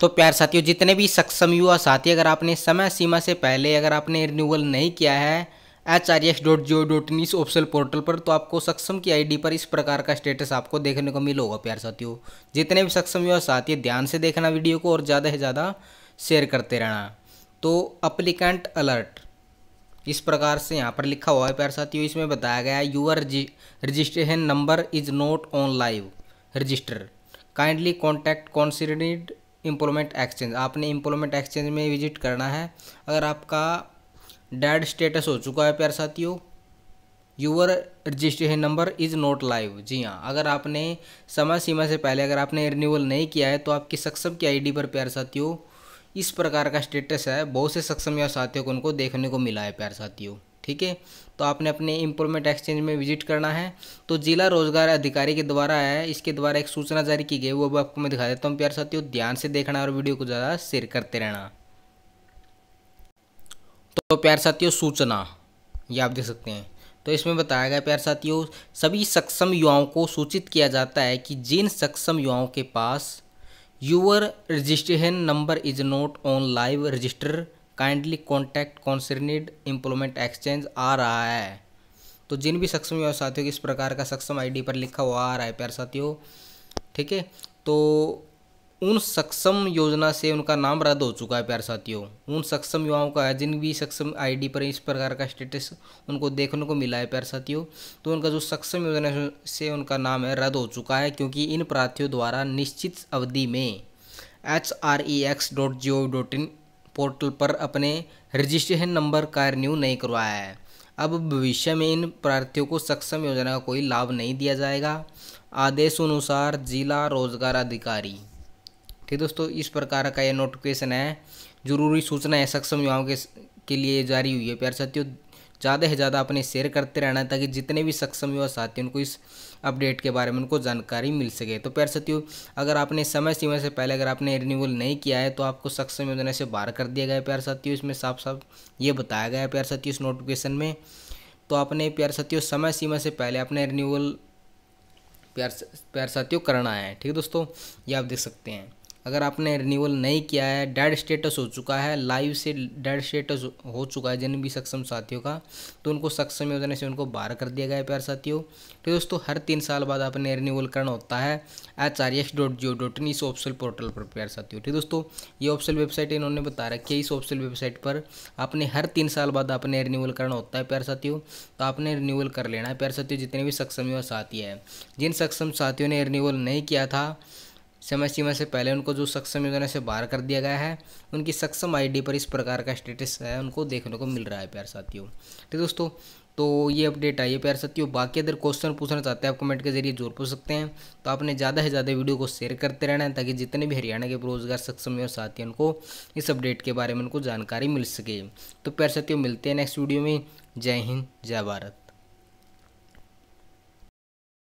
तो प्यार साथियों जितने भी सक्षम युवा साथी अगर आपने समय सीमा से पहले अगर आपने रिन्यूअल नहीं किया है H R S dot G dot in इस ऑप्शन पोर्टल पर तो आपको सक्षम की आईडी पर इस प्रकार का स्टेटस आपको देखने को मिल होगा प्यार साथियों जितने भी सक्षम युवा साथी ध्यान से देखना वीडियो को और ज़्यादा से ज़्यादा शेयर करते रहना तो अप्लीकेंट अलर्ट इस प्रकार से यहाँ पर लिखा हुआ है प्यार साथियों इसमें बताया गया है your registration number is not on live register kindly contact concerned employment exchange आपने इम्प्लॉयमेंट एक्सचेंज में विजिट करना है अगर आपका डेड स्टेटस हो चुका है प्यार साथियों your registration number is not live जी हाँ अगर आपने समय सीमा से पहले अगर आपने रिन्यूअल नहीं किया है तो आपकी सक्षम की आईडी पर प्यार साथियों इस प्रकार का स्टेटस है बहुत से सक्षम या साथियों को उनको देखने को मिला है प्यार साथियों ठीक है तो आपने अपने इम्प्रूवमेंट एक्सचेंज में विजिट करना है तो जिला रोजगार अधिकारी के द्वारा है इसके द्वारा एक सूचना जारी की गई वो भी आपको मैं दिखा देता हूँ प्यार साथियों ध्यान से देखना और वीडियो को ज़्यादा शेयर करते रहना तो प्यार साथियों सूचना ये आप देख सकते हैं तो इसमें बताया गया प्यार साथियों सभी सक्षम युवाओं को सूचित किया जाता है कि जिन सक्षम युवाओं के पास your registration number is not on live register kindly contact concerned employment exchange आ रहा है तो जिन भी सक्षम व्यवसाय साथियों की इस प्रकार का सक्षम आईडी पर लिखा हुआ आ रहा है प्यार साथियों ठीक है तो उन सक्षम योजना से उनका नाम रद्द हो चुका है प्यार साथियों उन सक्षम युवाओं का जिन भी सक्षम आईडी पर इस प्रकार का स्टेटस उनको देखने को मिला है प्यार साथियों तो उनका जो सक्षम योजना से उनका नाम है रद्द हो चुका है क्योंकि इन प्रार्थियों द्वारा निश्चित अवधि में H R E X dot G O dot in portal पर अपने रजिस्ट्रेशन नंबर का रिन्यू नहीं करवाया है अब भविष्य में इन प्रार्थियों को सक्षम योजना का कोई लाभ नहीं दिया जाएगा आदेश अनुसार जिला रोजगार अधिकारी ठीक दोस्तों इस प्रकार का यह नोटिफिकेशन है जरूरी सूचना है सक्षम युवाओं के के लिए जारी हुई है प्यार साथियों ज़्यादा से ज़्यादा अपने शेयर करते रहना है ताकि जितने भी सक्षम युवा साथी उनको इस अपडेट के बारे में उनको जानकारी मिल सके तो प्यार साथियों अगर आपने समय सीमा से पहले अगर आपने रिन्यूअल नहीं किया है तो आपको सक्षम योजना से बाहर कर दिया गया है प्यार साथियों इसमें साफ साफ ये बताया गया है प्यार साथियों इस नोटिफिकेशन में तो आपने प्यार साथियों समय सीमा से पहले अपने रिन्यूअल प्यार प्यार साथियों करना है ठीक है दोस्तों ये आप देख सकते हैं अगर आपने रिन्यूअल नहीं किया है डेड स्टेटस हो चुका है लाइव से डेड स्टेटस हो चुका है जिन भी सक्षम साथियों का तो उनको सक्षम योजना से उनको बाहर कर दिया गया है प्यार साथियों तो दोस्तों हर तीन साल बाद आपने रिन्यूअल करना होता है H R S dot G O dot in इस ऑप्शन पोर्टल पर प्यार साथियों ठीक दोस्तों ये ऑप्शन वेबसाइट इन्होंने बता रखी है इस ऑप्शन वेबसाइट पर आपने हर तीन साल बाद आपने रिन्यूअल करना होता है प्यार साथियों तो आपने रिन्यूअल कर लेना है प्यार साथियों जितने भी सक्षम साथी हैं जिन सक्षम साथियों ने रिन्यूअल नहीं किया था समय सीमा से पहले उनको जो सक्षम योजना से बाहर कर दिया गया है उनकी सक्षम आईडी पर इस प्रकार का स्टेटस है उनको देखने को मिल रहा है प्यार साथियों ठीक दोस्तों तो ये अपडेट आई है प्यार साथियों बाकी अगर क्वेश्चन पूछना चाहते हैं आप कमेंट के जरिए जोर पूछ सकते हैं तो आपने ज़्यादा से ज़्यादा वीडियो को शेयर करते रहना है ताकि जितने भी हरियाणा के बेरोजगार सक्षम और साथी उनको इस अपडेट के बारे में उनको जानकारी मिल सके तो प्यार साथियों मिलते हैं नेक्स्ट वीडियो में जय हिंद जय भारत